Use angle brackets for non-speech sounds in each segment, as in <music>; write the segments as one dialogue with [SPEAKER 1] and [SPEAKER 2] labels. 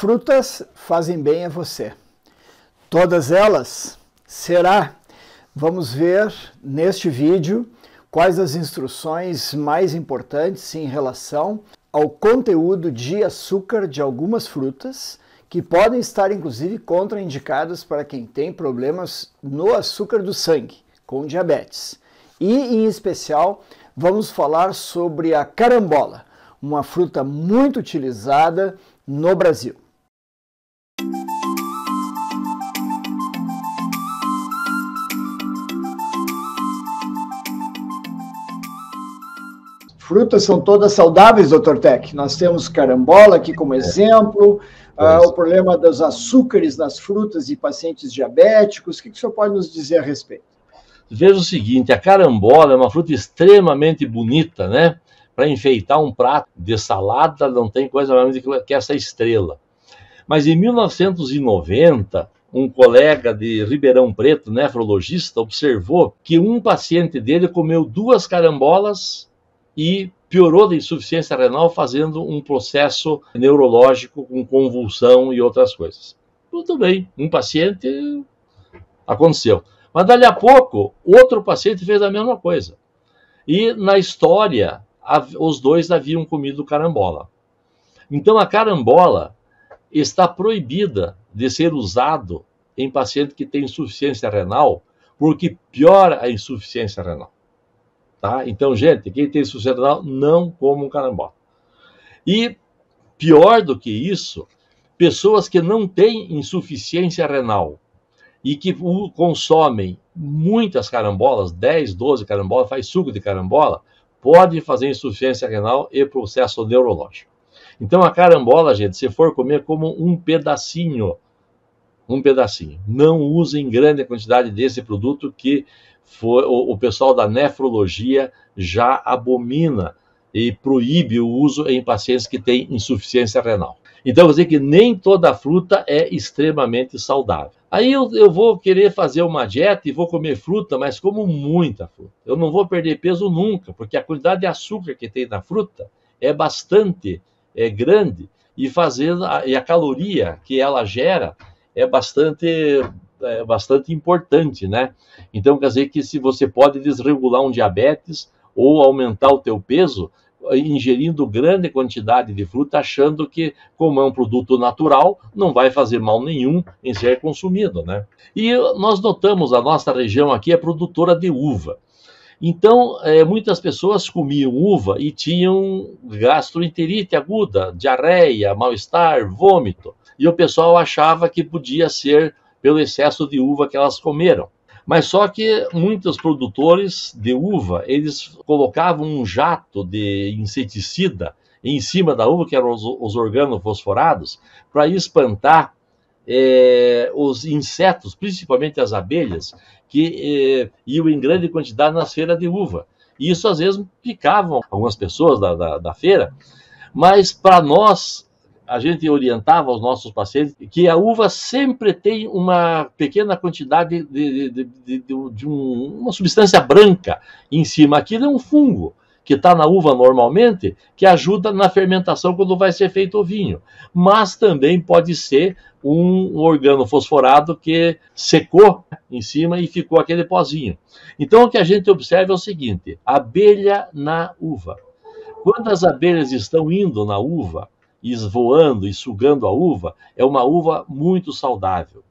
[SPEAKER 1] Frutas fazem bem a você. Todas elas? Será? Vamos ver neste vídeo quais as instruções mais importantes em relação ao conteúdo de açúcar de algumas frutas, que podem estar inclusive contraindicadas para quem tem problemas no açúcar do sangue, com diabetes. E em especial, vamos falar sobre a carambola, uma fruta muito utilizada no Brasil. frutas são todas saudáveis, doutor Tech. Nós temos carambola aqui como é. exemplo, é. o problema dos açúcares nas frutas e pacientes diabéticos. O que, que o senhor pode nos dizer a respeito?
[SPEAKER 2] Veja o seguinte: a carambola é uma fruta extremamente bonita, né? Para enfeitar um prato de salada, não tem coisa mais do que essa estrela. Mas em 1990, um colega de Ribeirão Preto, nefrologista, observou que um paciente dele comeu duas carambolas e piorou da insuficiência renal fazendo um processo neurológico com convulsão e outras coisas. Tudo bem, um paciente aconteceu. Mas dali a pouco, outro paciente fez a mesma coisa. E na história, os dois haviam comido carambola. Então a carambola está proibida de ser usado em paciente que tem insuficiência renal, porque piora a insuficiência renal. Tá? Então, gente, quem tem insuficiência renal, não coma um E pior do que isso, pessoas que não têm insuficiência renal e que consomem muitas carambolas, 10, 12 carambolas, faz suco de carambola, pode fazer insuficiência renal e processo neurológico. Então a carambola, gente, se for comer como um pedacinho, um pedacinho. Não usem grande quantidade desse produto que foi, o, o pessoal da nefrologia já abomina e proíbe o uso em pacientes que têm insuficiência renal. Então, vou dizer que nem toda fruta é extremamente saudável. Aí eu, eu, vou querer fazer uma dieta e vou comer fruta, mas como muita fruta. Eu não vou perder peso nunca, porque a quantidade de açúcar que tem na fruta é bastante, é grande, e, fazer, e a caloria que ela gera é bastante é, bastante importante, né? Então quer dizer que se você pode desregular um diabetes ou aumentar o teu peso ingerindo grande quantidade de fruta, achando que como é um produto natural, não vai fazer mal nenhum em ser consumido, né? E nós notamos a nossa região aqui é produtora de uva. Então, é, muitas pessoas comiam uva e tinham gastroenterite aguda, diarreia, mal-estar, vômito. E o pessoal achava que podia ser pelo excesso de uva que elas comeram. Mas só que muitos produtores de uva, eles colocavam um jato de inseticida em cima da uva, que eram os, os organofosforados, para espantar é, os insetos, principalmente as abelhas, que é, iam em grande quantidade nas feiras de uva. E isso às vezes picavam algumas pessoas da, da, da feira, mas para nós a gente orientava aos nossos pacientes que a uva sempre tem uma pequena quantidade de, de, de, de um, uma substância branca em cima. Aquilo é um fungo que está na uva normalmente, que ajuda na fermentação quando vai ser feito o vinho. Mas também pode ser um organo fosforado que secou em cima e ficou aquele pozinho. Então o que a gente observa é o seguinte: abelha na uva. Quando as abelhas estão indo na uva, esvoando e sugando a uva, é uma uva muito saudável.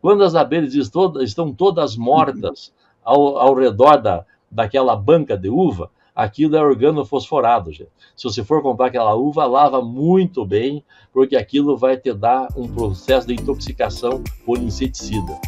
[SPEAKER 2] Quando as abelhas estão todas mortas <laughs> ao, ao redor da, daquela banca de uva, aquilo é organofosforado, gente. Se você for comprar aquela uva, lava muito bem, porque aquilo vai te dar um processo de intoxicação por inseticida.